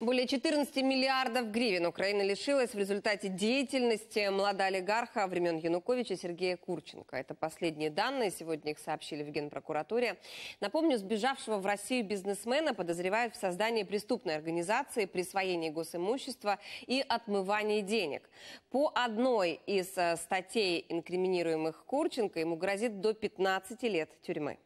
Более 14 миллиардов гривен Украина лишилась в результате деятельности молодого олигарха времен Януковича Сергея Курченко. Это последние данные. Сегодня их сообщили в Генпрокуратуре. Напомню, сбежавшего в Россию бизнесмена подозревают в создании преступной организации, присвоении госимущества и отмывании денег. По одной из э, статей, инкриминируемых Курченко, ему грозит до 15 лет тюрьмы.